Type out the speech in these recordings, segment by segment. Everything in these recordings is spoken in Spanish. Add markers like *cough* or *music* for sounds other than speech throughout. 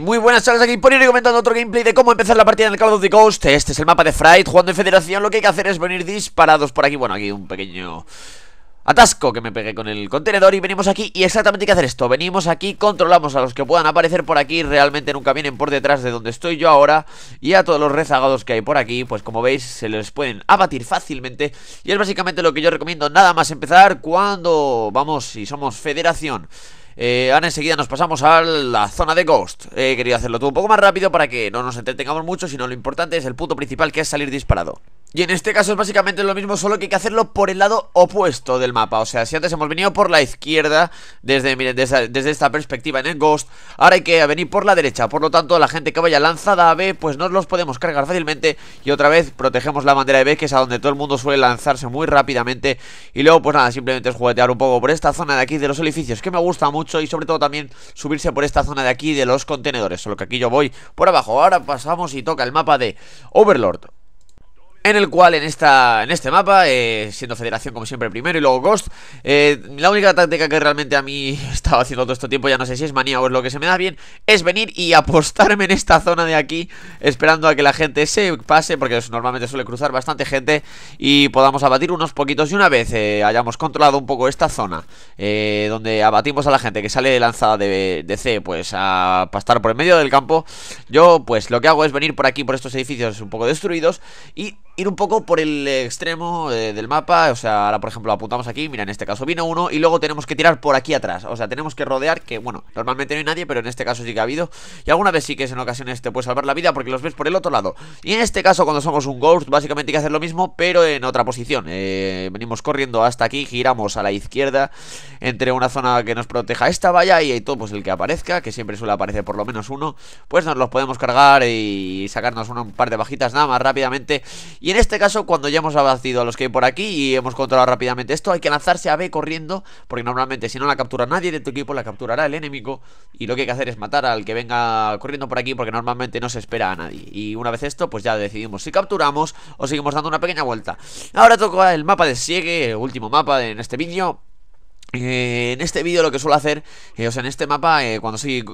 muy buenas tardes aquí por ir comentando otro gameplay de cómo empezar la partida en el Call of the Ghost Este es el mapa de Fright, jugando en federación lo que hay que hacer es venir disparados por aquí Bueno, aquí un pequeño atasco que me pegué con el contenedor y venimos aquí y exactamente hay que hacer esto Venimos aquí, controlamos a los que puedan aparecer por aquí, realmente nunca vienen por detrás de donde estoy yo ahora Y a todos los rezagados que hay por aquí, pues como veis se les pueden abatir fácilmente Y es básicamente lo que yo recomiendo nada más empezar cuando vamos y somos federación eh, ahora enseguida nos pasamos a la zona de Ghost. He querido hacerlo todo un poco más rápido para que no nos entretengamos mucho, sino lo importante es el punto principal que es salir disparado. Y en este caso es básicamente lo mismo, solo que hay que hacerlo por el lado opuesto del mapa. O sea, si antes hemos venido por la izquierda, desde, desde, esta perspectiva en el Ghost, ahora hay que venir por la derecha. Por lo tanto, la gente que vaya lanzada a B, pues nos los podemos cargar fácilmente. Y otra vez protegemos la bandera de B, que es a donde todo el mundo suele lanzarse muy rápidamente. Y luego, pues nada, simplemente es juguetear un poco por esta zona de aquí de los edificios, que me gusta mucho. Y sobre todo también subirse por esta zona de aquí de los contenedores. Solo que aquí yo voy por abajo. Ahora pasamos y toca el mapa de Overlord en el cual en, esta, en este mapa, eh, siendo Federación como siempre primero y luego Ghost, eh, la única táctica que realmente a mí *laughs* estaba haciendo todo este tiempo, ya no sé si es manía o es lo que se me da bien, es venir y apostarme en esta zona de aquí, esperando a que la gente se pase, porque normalmente suele cruzar bastante gente, y podamos abatir unos poquitos. Y una vez eh, hayamos controlado un poco esta zona, donde abatimos a la gente que sale de lanzada de, de C, pues a pastar por el medio del campo, yo pues lo que hago es venir por aquí, por estos edificios un poco destruidos, y ir un poco por el extremo eh, del mapa, o sea, ahora por ejemplo apuntamos aquí, mira, en este caso vino uno y luego tenemos que tirar por aquí atrás, o sea, tenemos que rodear, que bueno, normalmente no hay nadie, pero en este caso sí que ha habido, y alguna vez sí que es en ocasiones te puedes salvar la vida porque los ves por el otro lado, y en este caso cuando somos un ghost, básicamente hay que hacer lo mismo, pero en otra posición, eh, venimos corriendo hasta aquí, giramos a la izquierda entre una zona que nos proteja esta valla y hay pues el que aparezca, que siempre suele aparecer por lo menos uno, pues nos los podemos cargar y sacarnos un par de bajitas nada más rápidamente. Y en este caso, cuando ya hemos abatido a los que hay por aquí y hemos controlado rápidamente esto, hay que lanzarse a B corriendo, porque normalmente si no la captura nadie de tu equipo, la capturará el enemigo y lo que hay que hacer es matar al que venga corriendo por aquí porque normalmente no se espera a nadie. Y una vez esto, pues ya decidimos si capturamos o seguimos dando una pequeña vuelta. Ahora toca el mapa de Siegue, último mapa en este vídeo. Eh, en este vídeo lo que suelo hacer, eh, o sea, en este mapa, eh, cuando soy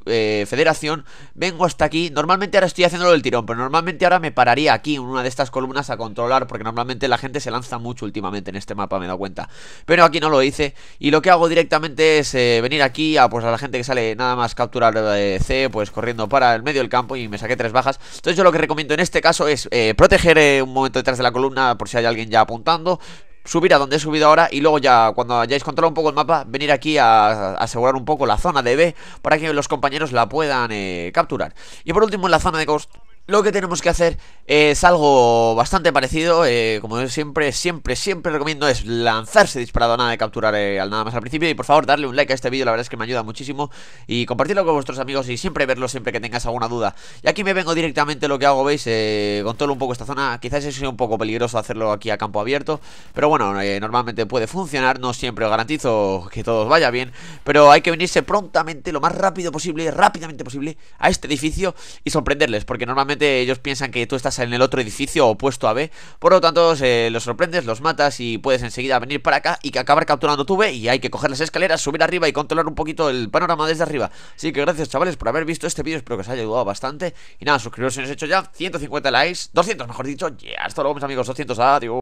federación, vengo hasta aquí. Normalmente ahora estoy haciéndolo del tirón, pero normalmente ahora me pararía aquí en una de estas columnas a controlar, porque normalmente la gente se lanza mucho últimamente en este mapa, me he dado cuenta. Pero aquí no lo hice, y lo que hago directamente es venir aquí a, pues, a la gente que sale nada más capturar C, pues corriendo para el medio del campo y me saqué tres bajas. Entonces yo lo que recomiendo en este caso es proteger un momento detrás de la columna por si hay alguien ya apuntando, subir a donde he subido ahora y luego ya cuando hayáis controlado un poco el mapa, venir aquí a, asegurar un poco la zona de B para que los compañeros la puedan eh, capturar. Y por último en la zona de Ghost lo que tenemos que hacer es algo bastante parecido. Eh, como siempre, siempre, siempre recomiendo es lanzarse disparado a nada de capturar eh, al nada más al principio. Y por favor, darle un like a este vídeo, la verdad es que me ayuda muchísimo. Y compartirlo con vuestros amigos y siempre verlo siempre que tengas alguna duda. Y aquí me vengo directamente lo que hago, veis, eh, controlo un poco esta zona. Quizás sea un poco peligroso hacerlo aquí a campo abierto. Pero bueno, normalmente puede funcionar. No siempre os garantizo que todo vaya bien. Pero hay que venirse prontamente, lo más rápido posible, rápidamente posible, a este edificio y sorprenderles. Porque normalmente ellos piensan que tú estás en el otro edificio opuesto a B, por lo tanto los sorprendes, los matas y puedes enseguida venir para acá y que acabar capturando tu B y hay que coger las escaleras, subir arriba y controlar un poquito el panorama desde arriba. Así que gracias chavales por haber visto este vídeo, espero que os haya ayudado bastante y nada, suscribiros si no os he hecho ya, 150 likes, 200 mejor dicho, ya hasta luego mis amigos, 200, adiós.